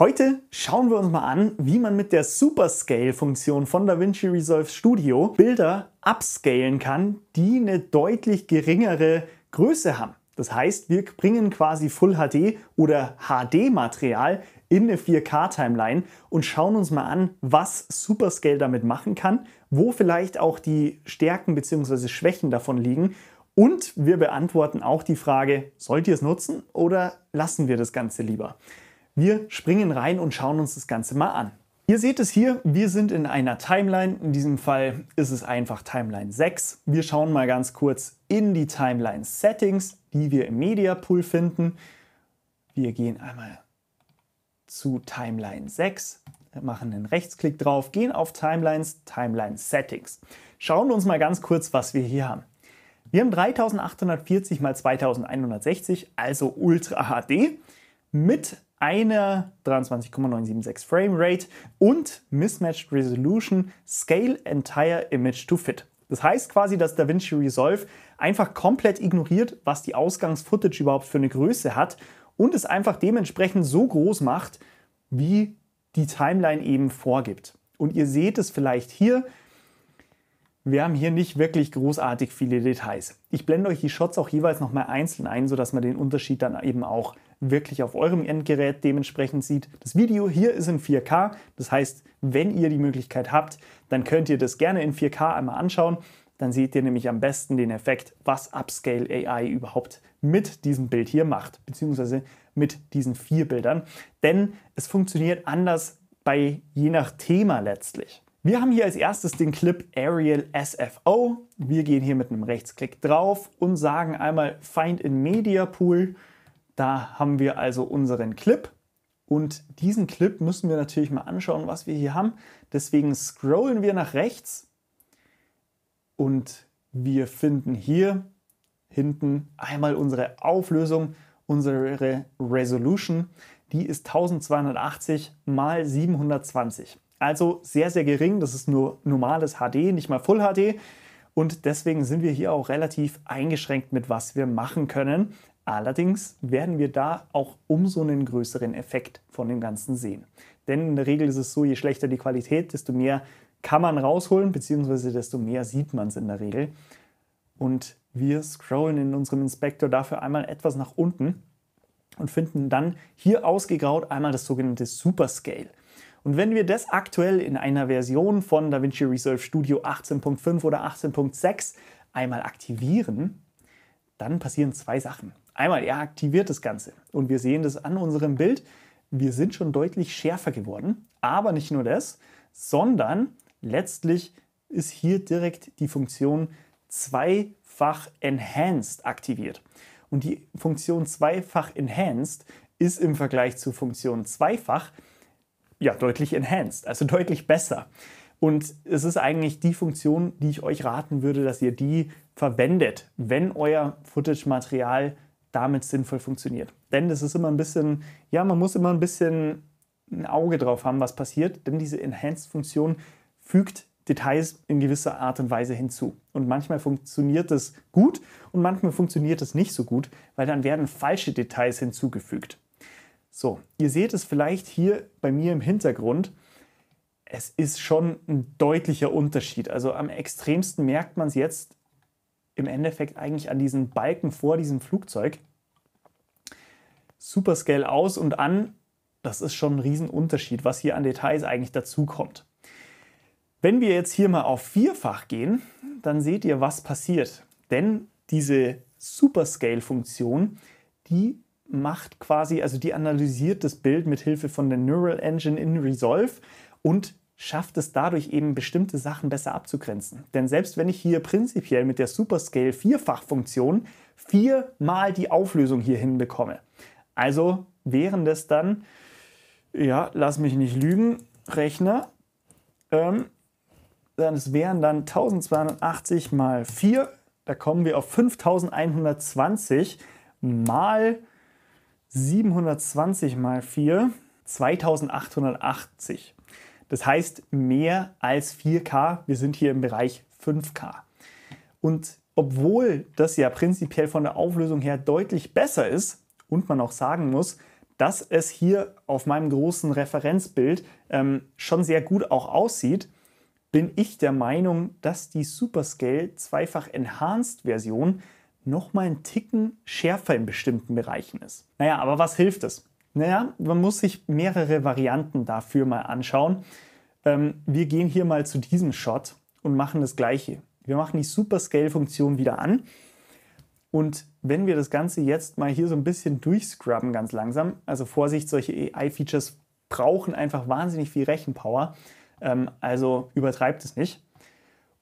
Heute schauen wir uns mal an, wie man mit der Superscale-Funktion von DaVinci Resolve Studio Bilder upscalen kann, die eine deutlich geringere Größe haben. Das heißt, wir bringen quasi Full HD oder HD-Material in eine 4K-Timeline und schauen uns mal an, was Superscale damit machen kann, wo vielleicht auch die Stärken bzw. Schwächen davon liegen. Und wir beantworten auch die Frage, sollt ihr es nutzen oder lassen wir das Ganze lieber? Wir springen rein und schauen uns das Ganze mal an. Ihr seht es hier, wir sind in einer Timeline. In diesem Fall ist es einfach Timeline 6. Wir schauen mal ganz kurz in die Timeline Settings, die wir im Media Pool finden. Wir gehen einmal zu Timeline 6, machen einen Rechtsklick drauf, gehen auf Timelines, Timeline Settings. Schauen wir uns mal ganz kurz, was wir hier haben. Wir haben 3840 x 2160, also Ultra HD mit einer 23,976 Frame Rate und Mismatched Resolution Scale Entire Image to Fit. Das heißt quasi, dass DaVinci Resolve einfach komplett ignoriert, was die Ausgangsfootage überhaupt für eine Größe hat und es einfach dementsprechend so groß macht, wie die Timeline eben vorgibt. Und ihr seht es vielleicht hier. Wir haben hier nicht wirklich großartig viele Details. Ich blende euch die Shots auch jeweils nochmal einzeln ein, sodass man den Unterschied dann eben auch wirklich auf eurem Endgerät dementsprechend sieht. Das Video hier ist in 4K, das heißt, wenn ihr die Möglichkeit habt, dann könnt ihr das gerne in 4K einmal anschauen. Dann seht ihr nämlich am besten den Effekt, was Upscale AI überhaupt mit diesem Bild hier macht, beziehungsweise mit diesen vier Bildern. Denn es funktioniert anders bei je nach Thema letztlich. Wir haben hier als erstes den Clip Arial SFO. Wir gehen hier mit einem Rechtsklick drauf und sagen einmal Find in Media Pool da haben wir also unseren Clip und diesen Clip müssen wir natürlich mal anschauen, was wir hier haben. Deswegen scrollen wir nach rechts und wir finden hier hinten einmal unsere Auflösung, unsere Resolution. Die ist 1280 mal 720. Also sehr, sehr gering. Das ist nur normales HD, nicht mal Full HD. Und deswegen sind wir hier auch relativ eingeschränkt mit was wir machen können. Allerdings werden wir da auch umso einen größeren Effekt von dem Ganzen sehen. Denn in der Regel ist es so, je schlechter die Qualität, desto mehr kann man rausholen, beziehungsweise desto mehr sieht man es in der Regel. Und wir scrollen in unserem Inspektor dafür einmal etwas nach unten und finden dann hier ausgegraut einmal das sogenannte Superscale. Und wenn wir das aktuell in einer Version von DaVinci Resolve Studio 18.5 oder 18.6 einmal aktivieren, dann passieren zwei Sachen. Einmal, er aktiviert das Ganze und wir sehen das an unserem Bild. Wir sind schon deutlich schärfer geworden, aber nicht nur das, sondern letztlich ist hier direkt die Funktion zweifach enhanced aktiviert. Und die Funktion zweifach enhanced ist im Vergleich zur Funktion zweifach ja deutlich enhanced, also deutlich besser. Und es ist eigentlich die Funktion, die ich euch raten würde, dass ihr die verwendet, wenn euer Footage-Material damit sinnvoll funktioniert. Denn das ist immer ein bisschen, ja, man muss immer ein bisschen ein Auge drauf haben, was passiert, denn diese Enhanced-Funktion fügt Details in gewisser Art und Weise hinzu. Und manchmal funktioniert das gut und manchmal funktioniert das nicht so gut, weil dann werden falsche Details hinzugefügt. So, ihr seht es vielleicht hier bei mir im Hintergrund. Es ist schon ein deutlicher Unterschied. Also am extremsten merkt man es jetzt im Endeffekt eigentlich an diesen Balken vor diesem Flugzeug. Superscale aus und an, das ist schon ein Riesenunterschied, was hier an Details eigentlich dazukommt. Wenn wir jetzt hier mal auf Vierfach gehen, dann seht ihr, was passiert. Denn diese Superscale-Funktion, die macht quasi, also die analysiert das Bild mit Hilfe von der Neural Engine in Resolve und schafft es dadurch eben bestimmte Sachen besser abzugrenzen. Denn selbst wenn ich hier prinzipiell mit der Superscale Vierfachfunktion viermal die Auflösung hier hinbekomme, also wären das dann, ja, lass mich nicht lügen, Rechner, ähm, es wären dann 1280 mal 4, da kommen wir auf 5120 mal 720 mal 4, 2880. Das heißt mehr als 4K. Wir sind hier im Bereich 5K. Und obwohl das ja prinzipiell von der Auflösung her deutlich besser ist und man auch sagen muss, dass es hier auf meinem großen Referenzbild ähm, schon sehr gut auch aussieht, bin ich der Meinung, dass die Superscale zweifach Enhanced Version nochmal mal einen Ticken schärfer in bestimmten Bereichen ist. Naja, aber was hilft es? Naja, man muss sich mehrere Varianten dafür mal anschauen. Ähm, wir gehen hier mal zu diesem Shot und machen das gleiche. Wir machen die Superscale-Funktion wieder an. Und wenn wir das Ganze jetzt mal hier so ein bisschen durchscrubben, ganz langsam, also Vorsicht, solche AI-Features brauchen einfach wahnsinnig viel Rechenpower, ähm, also übertreibt es nicht.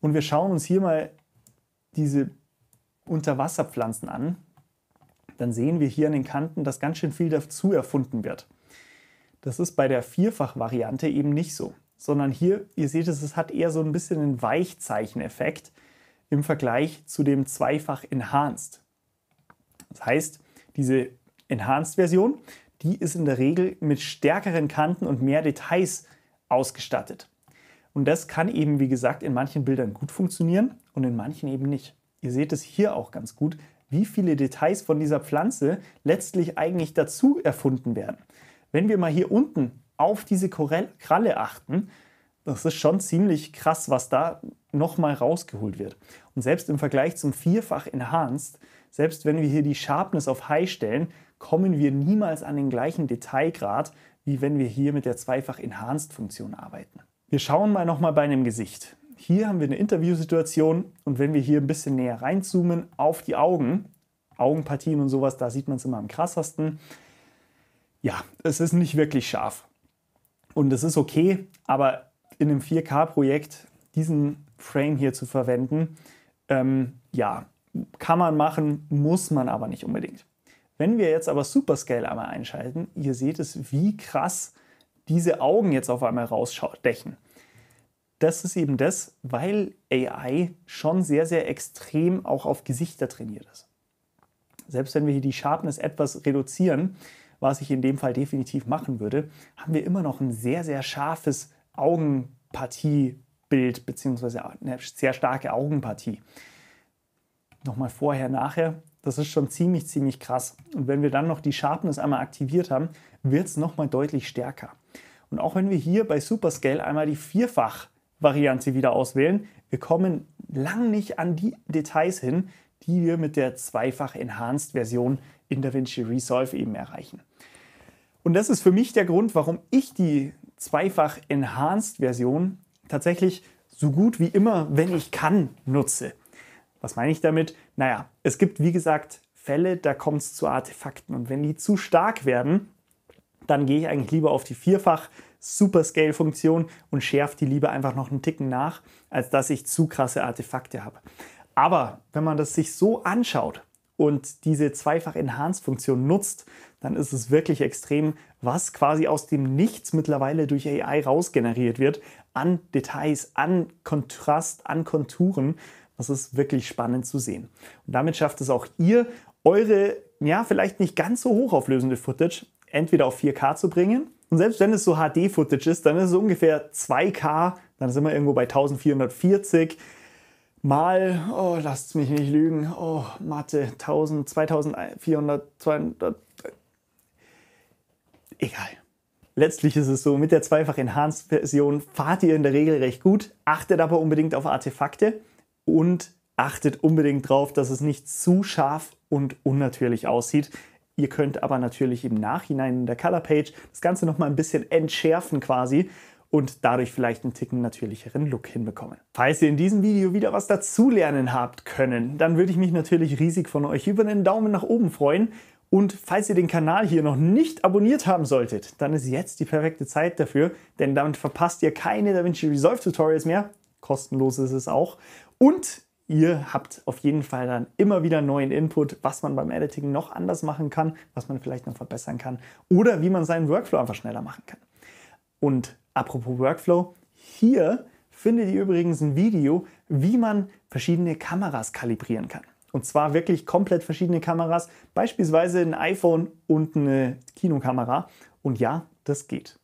Und wir schauen uns hier mal diese Unterwasserpflanzen an dann sehen wir hier an den Kanten, dass ganz schön viel dazu erfunden wird. Das ist bei der Vierfach-Variante eben nicht so, sondern hier, ihr seht es, es hat eher so ein bisschen einen Weichzeicheneffekt im Vergleich zu dem Zweifach Enhanced. Das heißt, diese Enhanced-Version, die ist in der Regel mit stärkeren Kanten und mehr Details ausgestattet. Und das kann eben, wie gesagt, in manchen Bildern gut funktionieren und in manchen eben nicht. Ihr seht es hier auch ganz gut wie viele Details von dieser Pflanze letztlich eigentlich dazu erfunden werden. Wenn wir mal hier unten auf diese Kralle achten, das ist schon ziemlich krass, was da nochmal rausgeholt wird. Und selbst im Vergleich zum vierfach Enhanced, selbst wenn wir hier die Sharpness auf High stellen, kommen wir niemals an den gleichen Detailgrad, wie wenn wir hier mit der zweifach Enhanced-Funktion arbeiten. Wir schauen mal nochmal bei einem Gesicht. Hier haben wir eine Interviewsituation und wenn wir hier ein bisschen näher reinzoomen auf die Augen, Augenpartien und sowas, da sieht man es immer am krassesten. Ja, es ist nicht wirklich scharf. Und es ist okay, aber in einem 4K-Projekt diesen Frame hier zu verwenden, ähm, ja, kann man machen, muss man aber nicht unbedingt. Wenn wir jetzt aber Superscale einmal einschalten, ihr seht es, wie krass diese Augen jetzt auf einmal rausstechen das ist eben das, weil AI schon sehr, sehr extrem auch auf Gesichter trainiert ist. Selbst wenn wir hier die Sharpness etwas reduzieren, was ich in dem Fall definitiv machen würde, haben wir immer noch ein sehr, sehr scharfes Augenpartiebild beziehungsweise eine sehr starke Augenpartie. Nochmal vorher, nachher, das ist schon ziemlich, ziemlich krass. Und wenn wir dann noch die Sharpness einmal aktiviert haben, wird es nochmal deutlich stärker. Und auch wenn wir hier bei Superscale einmal die vierfach Variante wieder auswählen. Wir kommen lang nicht an die Details hin, die wir mit der zweifach Enhanced Version in DaVinci Resolve eben erreichen. Und das ist für mich der Grund, warum ich die zweifach Enhanced Version tatsächlich so gut wie immer, wenn ich kann, nutze. Was meine ich damit? Naja, es gibt wie gesagt Fälle, da kommt es zu Artefakten und wenn die zu stark werden, dann gehe ich eigentlich lieber auf die Vierfach Super Scale Funktion und schärfe die lieber einfach noch einen Ticken nach, als dass ich zu krasse Artefakte habe. Aber wenn man das sich so anschaut und diese zweifach Enhanced Funktion nutzt, dann ist es wirklich extrem, was quasi aus dem Nichts mittlerweile durch AI rausgeneriert wird an Details, an Kontrast, an Konturen. Das ist wirklich spannend zu sehen. Und damit schafft es auch ihr, eure ja, vielleicht nicht ganz so hochauflösende Footage entweder auf 4K zu bringen. Und selbst wenn es so HD-Footage ist, dann ist es ungefähr 2K, dann sind wir irgendwo bei 1440 mal, oh, lasst mich nicht lügen, oh, Mathe, 1000, 2400, 200, egal. Letztlich ist es so, mit der zweifach Enhanced-Version fahrt ihr in der Regel recht gut, achtet aber unbedingt auf Artefakte und achtet unbedingt darauf, dass es nicht zu scharf und unnatürlich aussieht. Ihr könnt aber natürlich im Nachhinein in der Color Page das Ganze noch mal ein bisschen entschärfen quasi und dadurch vielleicht einen ticken natürlicheren Look hinbekommen. Falls ihr in diesem Video wieder was dazulernen habt können, dann würde ich mich natürlich riesig von euch über einen Daumen nach oben freuen. Und falls ihr den Kanal hier noch nicht abonniert haben solltet, dann ist jetzt die perfekte Zeit dafür, denn damit verpasst ihr keine DaVinci Resolve Tutorials mehr. Kostenlos ist es auch. Und Ihr habt auf jeden Fall dann immer wieder neuen Input, was man beim Editing noch anders machen kann, was man vielleicht noch verbessern kann oder wie man seinen Workflow einfach schneller machen kann. Und apropos Workflow, hier findet ihr übrigens ein Video, wie man verschiedene Kameras kalibrieren kann. Und zwar wirklich komplett verschiedene Kameras, beispielsweise ein iPhone und eine Kinokamera. Und ja, das geht.